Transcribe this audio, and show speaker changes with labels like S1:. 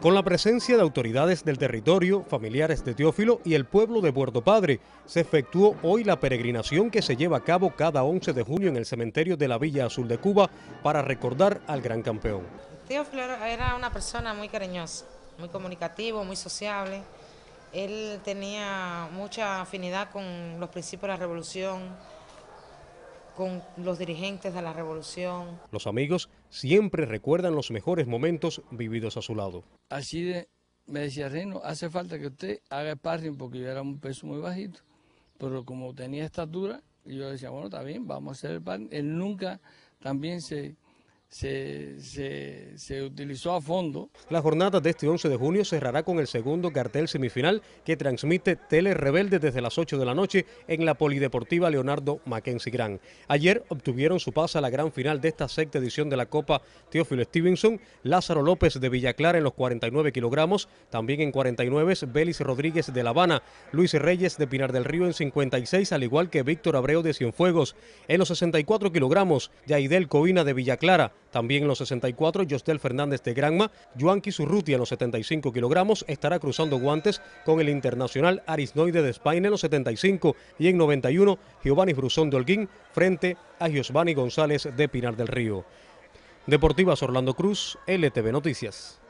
S1: con la presencia de autoridades del territorio, familiares de Teófilo y el pueblo de Puerto Padre, se efectuó hoy la peregrinación que se lleva a cabo cada 11 de junio en el cementerio de la Villa Azul de Cuba para recordar al gran campeón.
S2: Teófilo era una persona muy cariñosa, muy comunicativo, muy sociable. Él tenía mucha afinidad con los principios de la revolución, con
S3: los dirigentes de la revolución.
S1: Los amigos siempre recuerdan los mejores momentos vividos a su lado.
S3: Así me decía Reino, hace falta que usted haga sparring porque yo era un peso muy bajito, pero como tenía estatura, yo decía, bueno, está bien, vamos a hacer el sparring. Él nunca también se se, utilizó a
S1: fondo. La jornada de este 11 de junio cerrará con el segundo cartel semifinal que transmite Tele Rebelde desde las 8 de la noche en la Polideportiva Leonardo Mackenzie Gran. Ayer obtuvieron su pase a la gran final de esta sexta edición de la Copa Teófilo Stevenson, Lázaro López de Villaclara en los 49 kilogramos, también en 49 Belis Rodríguez de La Habana, Luis Reyes de Pinar del Río en 56, al igual que Víctor Abreu de Cienfuegos. En los 64 kilogramos, Yaidel Covina de Villaclara, también en los 64, Jostel Fernández de Granma, Joanqui Zurruti en los 75 kilogramos, estará cruzando guantes con el internacional Arisnoide de España en los 75 y en 91, Giovanni Brusón de Holguín frente a Giovanni González de Pinar del Río. Deportivas Orlando Cruz, LTV Noticias.